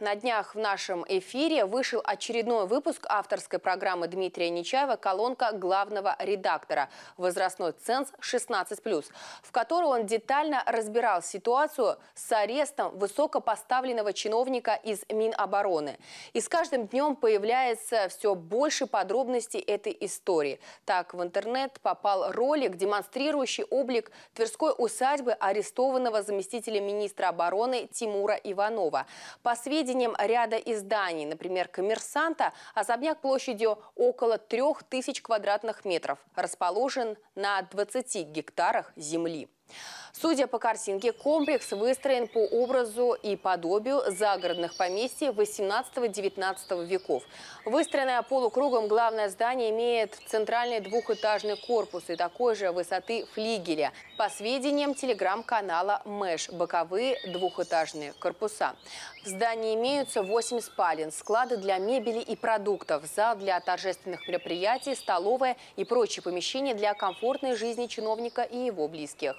На днях в нашем эфире вышел очередной выпуск авторской программы Дмитрия Нечаева «Колонка главного редактора. Возрастной ценз 16+,» в которой он детально разбирал ситуацию с арестом высокопоставленного чиновника из Минобороны. И с каждым днем появляется все больше подробностей этой истории. Так в интернет попал ролик, демонстрирующий облик Тверской усадьбы арестованного заместителя министра обороны Тимура Иванова. По сведениям сведениям ряда изданий, например, «Коммерсанта», особняк площадью около 3000 квадратных метров расположен на 20 гектарах земли. Судя по картинке, комплекс выстроен по образу и подобию загородных поместий 18-19 веков. Выстроенное полукругом главное здание имеет центральный двухэтажный корпус и такой же высоты флигеля. По сведениям телеграм-канала МЭШ, боковые двухэтажные корпуса. В здании имеются 8 спален, склады для мебели и продуктов, зал для торжественных мероприятий, столовая и прочие помещения для комфортной жизни чиновника и его близких.